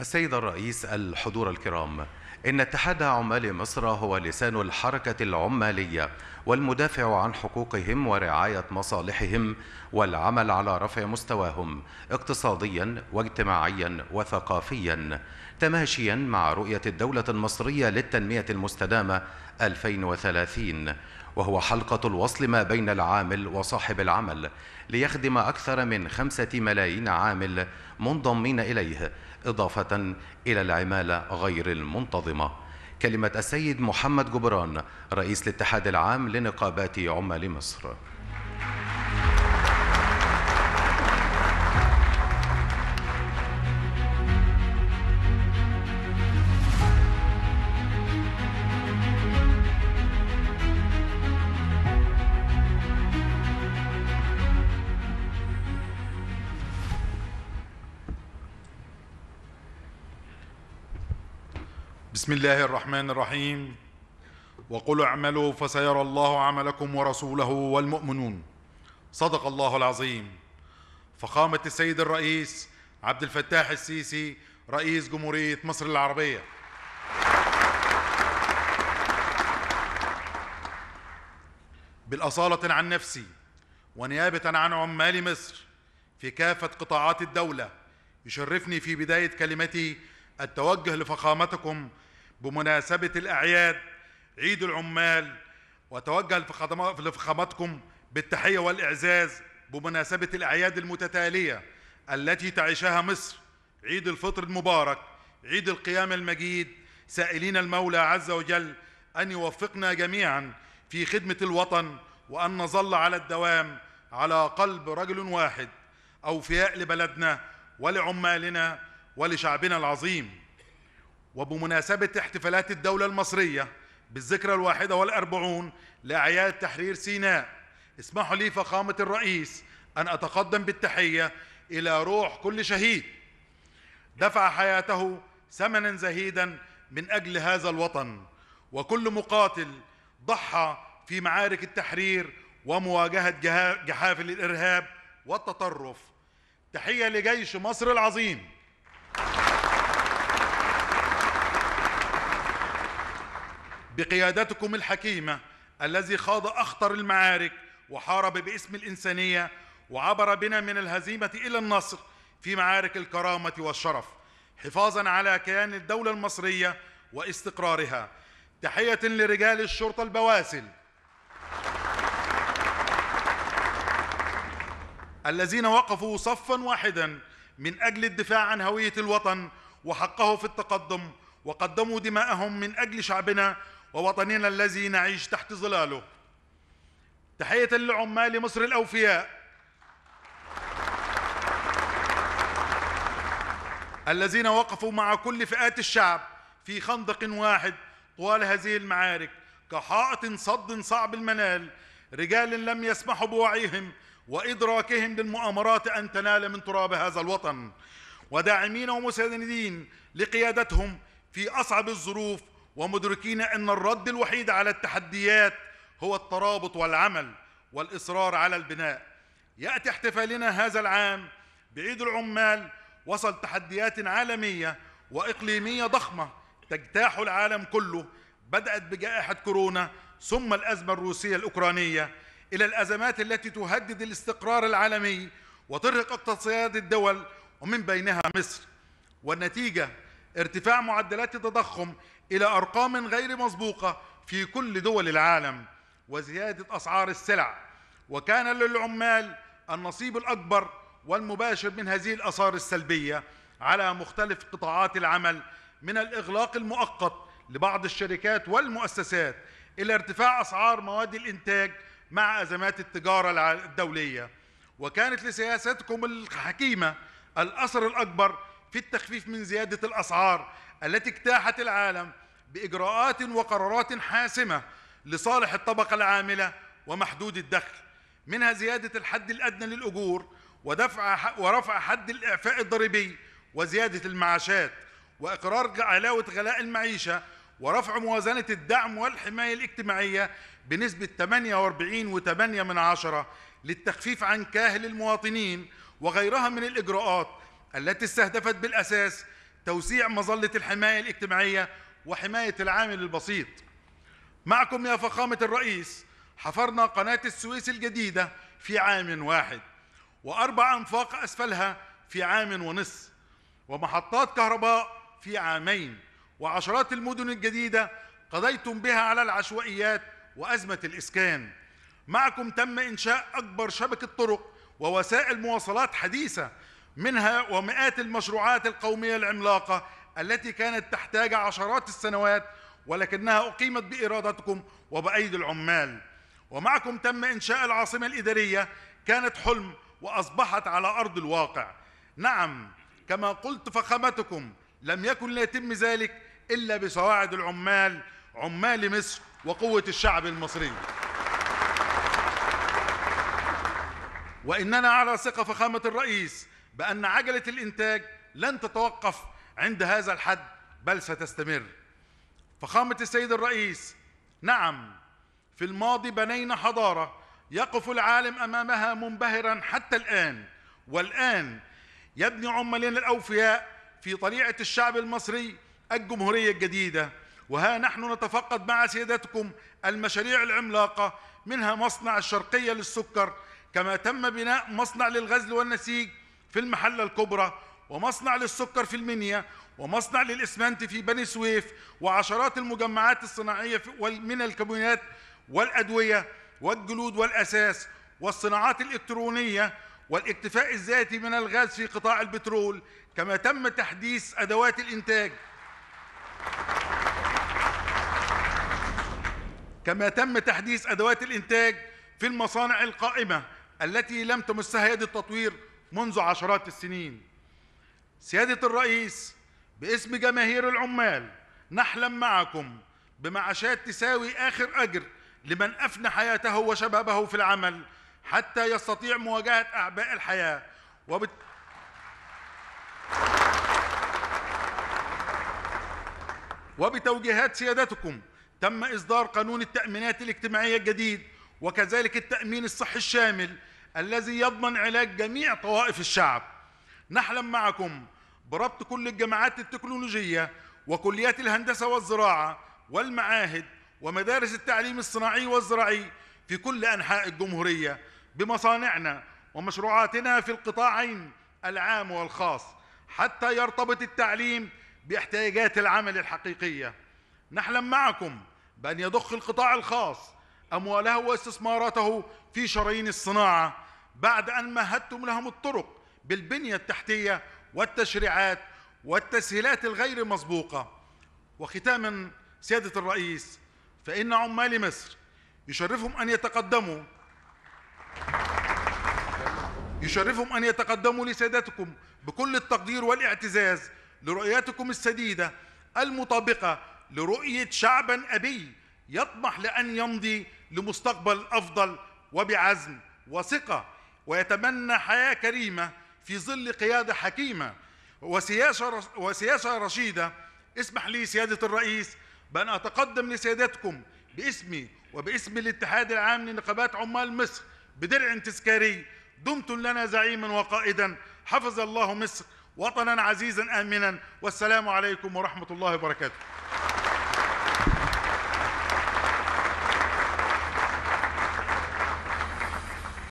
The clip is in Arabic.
السيد الرئيس الحضور الكرام إن اتحاد عمال مصر هو لسان الحركة العمالية والمدافع عن حقوقهم ورعاية مصالحهم والعمل على رفع مستواهم اقتصاديا واجتماعيا وثقافيا تماشيا مع رؤية الدولة المصرية للتنمية المستدامة 2030 وهو حلقة الوصل ما بين العامل وصاحب العمل ليخدم أكثر من خمسة ملايين عامل منضمين إليه إضافة إلى العمالة غير المنتظمة كلمة السيد محمد جبران رئيس الاتحاد العام لنقابات عمال مصر بسم الله الرحمن الرحيم وقل اعملوا فسيرى الله عملكم ورسوله والمؤمنون صدق الله العظيم فخامة السيد الرئيس عبد الفتاح السيسي رئيس جمهورية مصر العربية بالأصالة عن نفسي ونيابة عن عمال مصر في كافة قطاعات الدولة يشرفني في بداية كلمتي التوجه لفخامتكم بمناسبة الأعياد عيد العمال وأتوجه لفخامتكم بالتحية والإعزاز بمناسبة الأعياد المتتالية التي تعيشها مصر عيد الفطر المبارك عيد القيام المجيد سائلين المولى عز وجل أن يوفقنا جميعا في خدمة الوطن وأن نظل على الدوام على قلب رجل واحد أوفياء لبلدنا ولعمالنا ولشعبنا العظيم وبمناسبة احتفالات الدولة المصرية بالذكرى الواحدة والأربعون لأعياد تحرير سيناء اسمحوا لي فخامة الرئيس أن أتقدم بالتحية إلى روح كل شهيد دفع حياته ثمنا زهيدا من أجل هذا الوطن وكل مقاتل ضحى في معارك التحرير ومواجهة جحافل الإرهاب والتطرف تحية لجيش مصر العظيم بقيادتكم الحكيمة الذي خاض أخطر المعارك وحارب باسم الإنسانية وعبر بنا من الهزيمة إلى النصر في معارك الكرامة والشرف حفاظا على كيان الدولة المصرية واستقرارها تحية لرجال الشرطة البواسل الذين وقفوا صفا واحدا من أجل الدفاع عن هوية الوطن وحقه في التقدم وقدموا دماءهم من أجل شعبنا ووطننا الذي نعيش تحت ظلاله تحية لعمال مصر الأوفياء الذين وقفوا مع كل فئات الشعب في خندق واحد طوال هذه المعارك كحائط صد صعب المنال رجال لم يسمحوا بوعيهم وإدراكهم للمؤامرات أن تنال من تراب هذا الوطن وداعمين ومساندين لقيادتهم في أصعب الظروف ومدركين ان الرد الوحيد على التحديات هو الترابط والعمل والاصرار على البناء ياتي احتفالنا هذا العام بعيد العمال وصل تحديات عالميه واقليميه ضخمه تجتاح العالم كله بدات بجائحه كورونا ثم الازمه الروسيه الاوكرانيه الى الازمات التي تهدد الاستقرار العالمي وترهق اقتصاد الدول ومن بينها مصر والنتيجه ارتفاع معدلات التضخم إلى أرقام غير مسبوقة في كل دول العالم وزيادة أسعار السلع وكان للعمال النصيب الأكبر والمباشر من هذه الأثار السلبية على مختلف قطاعات العمل من الإغلاق المؤقت لبعض الشركات والمؤسسات إلى ارتفاع أسعار مواد الإنتاج مع أزمات التجارة الدولية وكانت لسياستكم الحكيمة الأثر الأكبر في التخفيف من زيادة الأسعار التي اجتاحت العالم باجراءات وقرارات حاسمه لصالح الطبقه العامله ومحدود الدخل منها زياده الحد الادنى للاجور ودفع ورفع حد الاعفاء الضريبي وزياده المعاشات واقرار علاوه غلاء المعيشه ورفع موازنه الدعم والحمايه الاجتماعيه بنسبه 48.8 للتخفيف عن كاهل المواطنين وغيرها من الاجراءات التي استهدفت بالاساس توسيع مظلة الحماية الاجتماعية وحماية العامل البسيط معكم يا فخامة الرئيس حفرنا قناة السويس الجديدة في عام واحد وأربع أنفاق أسفلها في عام ونصف ومحطات كهرباء في عامين وعشرات المدن الجديدة قضيتم بها على العشوائيات وأزمة الإسكان معكم تم إنشاء أكبر شبكة طرق ووسائل مواصلات حديثة منها ومئات المشروعات القومية العملاقة التي كانت تحتاج عشرات السنوات ولكنها أقيمت بإرادتكم وبأيدي العمال ومعكم تم إنشاء العاصمة الإدارية كانت حلم وأصبحت على أرض الواقع نعم كما قلت فخامتكم لم يكن ليتم ذلك إلا بسواعد العمال عمال مصر وقوة الشعب المصري وإننا على ثقة فخامة الرئيس بأن عجلة الإنتاج لن تتوقف عند هذا الحد بل ستستمر فخامة السيد الرئيس نعم في الماضي بنينا حضارة يقف العالم أمامها منبهرا حتى الآن والآن يبني عمالنا الأوفياء في طليعة الشعب المصري الجمهورية الجديدة وها نحن نتفقد مع سيادتكم المشاريع العملاقة منها مصنع الشرقية للسكر كما تم بناء مصنع للغزل والنسيج في المحلة الكبرى ومصنع للسكر في المنيا ومصنع للإسمنت في بني سويف وعشرات المجمعات الصناعية من الكابونات والأدوية والجلود والأساس والصناعات الإلكترونية والاكتفاء الذاتي من الغاز في قطاع البترول كما تم تحديث أدوات الإنتاج كما تم تحديث أدوات الإنتاج في المصانع القائمة التي لم تمسها يد التطوير منذ عشرات السنين سيادة الرئيس باسم جماهير العمال نحلم معكم بمعاشات تساوي آخر أجر لمن أفنى حياته وشبابه في العمل حتى يستطيع مواجهة أعباء الحياة وبت... وبتوجيهات سيادتكم تم إصدار قانون التأمينات الاجتماعية الجديد وكذلك التأمين الصحي الشامل الذي يضمن علاج جميع طوائف الشعب نحلم معكم بربط كل الجامعات التكنولوجية وكليات الهندسة والزراعة والمعاهد ومدارس التعليم الصناعي والزراعي في كل أنحاء الجمهورية بمصانعنا ومشروعاتنا في القطاعين العام والخاص حتى يرتبط التعليم باحتياجات العمل الحقيقية نحلم معكم بأن يضخ القطاع الخاص أمواله واستثماراته في شرايين الصناعة بعد أن مهدتم لهم الطرق بالبنية التحتية والتشريعات والتسهيلات الغير مسبوقة وختاما سيادة الرئيس فإن عمال مصر يشرفهم أن يتقدموا يشرفهم أن يتقدموا لسادتكم بكل التقدير والاعتزاز لرؤياتكم السديدة المطابقة لرؤية شعبا أبي يطمح لأن يمضي لمستقبل أفضل وبعزم وثقة ويتمنى حياة كريمة في ظل قيادة حكيمة وسياسة وسياسة رشيدة اسمح لي سيادة الرئيس بأن أتقدم لسيادتكم باسمي وباسم الاتحاد العام لنقابات عمال مصر بدرع تذكاري دمتم لنا زعيما وقائدا حفظ الله مصر وطنا عزيزا آمنا والسلام عليكم ورحمة الله وبركاته